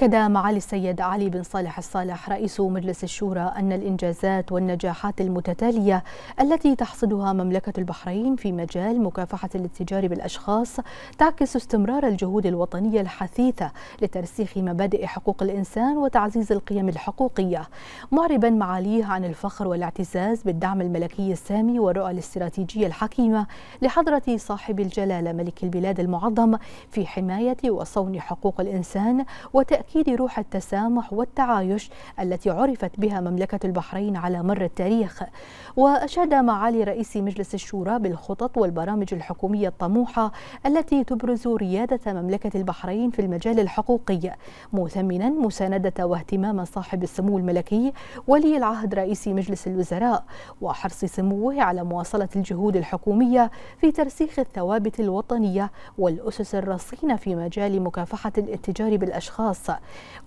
أكد معالي السيد علي بن صالح الصالح رئيس مجلس الشورى أن الإنجازات والنجاحات المتتالية التي تحصدها مملكة البحرين في مجال مكافحة الاتجار بالأشخاص تعكس استمرار الجهود الوطنية الحثيثة لترسيخ مبادئ حقوق الإنسان وتعزيز القيم الحقوقية معربا معاليه عن الفخر والاعتزاز بالدعم الملكي السامي والرؤى الاستراتيجية الحكيمة لحضرة صاحب الجلالة ملك البلاد المعظم في حماية وصون حقوق الإنسان وتأكيد تأكيد روح التسامح والتعايش التي عرفت بها مملكة البحرين على مر التاريخ وأشاد معالي رئيس مجلس الشورى بالخطط والبرامج الحكومية الطموحة التي تبرز ريادة مملكة البحرين في المجال الحقوقي مثمنا مساندة واهتمام صاحب السمو الملكي ولي العهد رئيس مجلس الوزراء وحرص سموه على مواصلة الجهود الحكومية في ترسيخ الثوابت الوطنية والأسس الرصينة في مجال مكافحة الاتجار بالأشخاص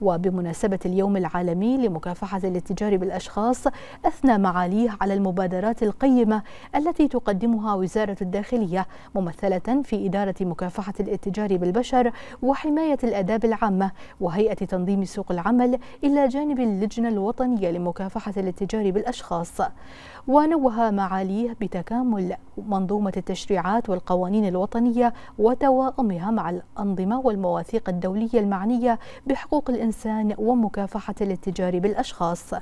وبمناسبة اليوم العالمي لمكافحة الاتجار بالأشخاص أثنى معاليه على المبادرات القيمة التي تقدمها وزارة الداخلية ممثلة في إدارة مكافحة الاتجار بالبشر وحماية الآداب العامة وهيئة تنظيم سوق العمل إلى جانب اللجنة الوطنية لمكافحة الاتجار بالأشخاص ونوه معاليه بتكامل منظومة التشريعات والقوانين الوطنية وتوائمها مع الأنظمة والمواثيق الدولية المعنية بحقوق الإنسان ومكافحة الاتجار بالأشخاص